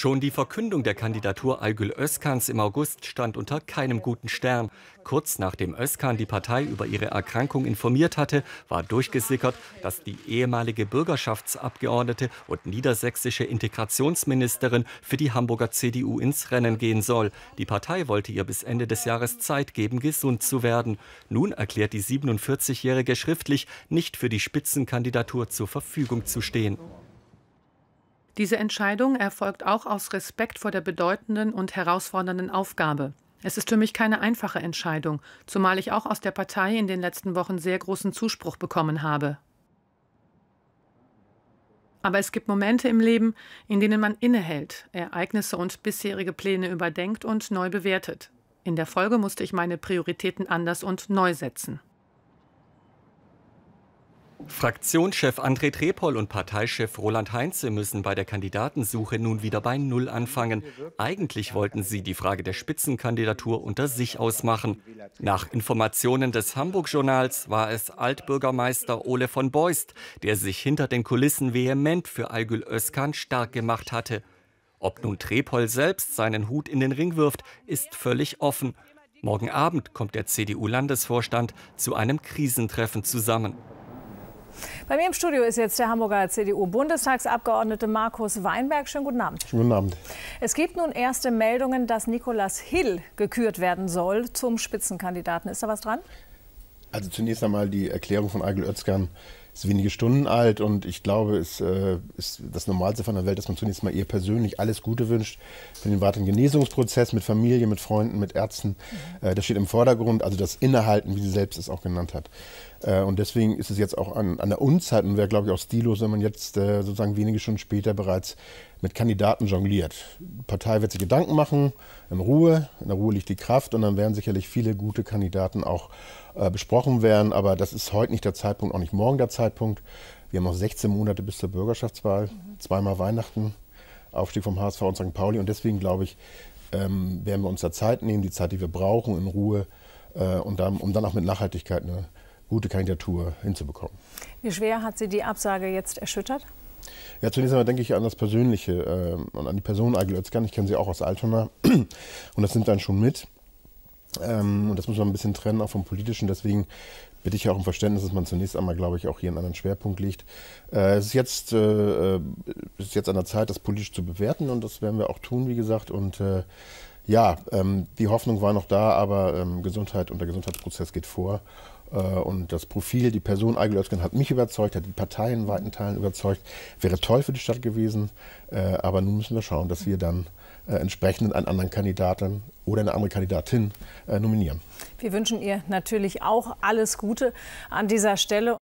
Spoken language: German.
Schon die Verkündung der Kandidatur Aygül Özkans im August stand unter keinem guten Stern. Kurz nachdem Özkan die Partei über ihre Erkrankung informiert hatte, war durchgesickert, dass die ehemalige Bürgerschaftsabgeordnete und niedersächsische Integrationsministerin für die Hamburger CDU ins Rennen gehen soll. Die Partei wollte ihr bis Ende des Jahres Zeit geben, gesund zu werden. Nun erklärt die 47-Jährige schriftlich, nicht für die Spitzenkandidatur zur Verfügung zu stehen. Diese Entscheidung erfolgt auch aus Respekt vor der bedeutenden und herausfordernden Aufgabe. Es ist für mich keine einfache Entscheidung, zumal ich auch aus der Partei in den letzten Wochen sehr großen Zuspruch bekommen habe. Aber es gibt Momente im Leben, in denen man innehält, Ereignisse und bisherige Pläne überdenkt und neu bewertet. In der Folge musste ich meine Prioritäten anders und neu setzen. Fraktionschef André Trepol und Parteichef Roland Heinze müssen bei der Kandidatensuche nun wieder bei Null anfangen. Eigentlich wollten sie die Frage der Spitzenkandidatur unter sich ausmachen. Nach Informationen des Hamburg-Journals war es Altbürgermeister Ole von Beust, der sich hinter den Kulissen vehement für Aygül Özkan stark gemacht hatte. Ob nun Trepol selbst seinen Hut in den Ring wirft, ist völlig offen. Morgen Abend kommt der CDU-Landesvorstand zu einem Krisentreffen zusammen. Bei mir im Studio ist jetzt der Hamburger CDU-Bundestagsabgeordnete Markus Weinberg. Schönen guten Abend. Schönen guten Abend. Es gibt nun erste Meldungen, dass Nikolas Hill gekürt werden soll zum Spitzenkandidaten. Ist da was dran? Also zunächst einmal die Erklärung von Eigel Özkan ist wenige Stunden alt und ich glaube, es äh, ist das Normalste von der Welt, dass man zunächst mal ihr persönlich alles Gute wünscht für den weiteren Genesungsprozess mit Familie, mit Freunden, mit Ärzten. Mhm. Äh, das steht im Vordergrund, also das Innehalten, wie sie selbst es auch genannt hat. Äh, und deswegen ist es jetzt auch an, an der Unzeit und wäre, glaube ich, auch stillos, wenn man jetzt äh, sozusagen wenige Stunden später bereits mit Kandidaten jongliert. Die Partei wird sich Gedanken machen, in Ruhe, in der Ruhe liegt die Kraft und dann werden sicherlich viele gute Kandidaten auch äh, besprochen werden, aber das ist heute nicht der Zeitpunkt, auch nicht morgen der Zeitpunkt. Zeitpunkt. Wir haben noch 16 Monate bis zur Bürgerschaftswahl, mhm. zweimal Weihnachten, Aufstieg vom HSV und St. Pauli. Und deswegen glaube ich, ähm, werden wir uns da Zeit nehmen, die Zeit, die wir brauchen, in Ruhe, äh, und dann, um dann auch mit Nachhaltigkeit eine gute Kandidatur hinzubekommen. Wie schwer hat Sie die Absage jetzt erschüttert? Ja, zunächst einmal denke ich an das Persönliche äh, und an die Person Agil Özkan. Ich kenne sie auch aus Altona und das nimmt dann schon mit. Ähm, und das muss man ein bisschen trennen, auch vom politischen. Deswegen bitte ich auch um Verständnis, dass man zunächst einmal, glaube ich, auch hier einen anderen Schwerpunkt legt. Äh, es ist jetzt, äh, äh ist jetzt an der Zeit, das politisch zu bewerten und das werden wir auch tun, wie gesagt. Und äh, ja, ähm, die Hoffnung war noch da, aber ähm, Gesundheit und der Gesundheitsprozess geht vor. Äh, und das Profil, die Person Aygül Özkan hat mich überzeugt, hat die Partei in weiten Teilen überzeugt. Wäre toll für die Stadt gewesen, äh, aber nun müssen wir schauen, dass wir dann äh, entsprechend einen anderen Kandidaten oder eine andere Kandidatin äh, nominieren. Wir wünschen ihr natürlich auch alles Gute an dieser Stelle.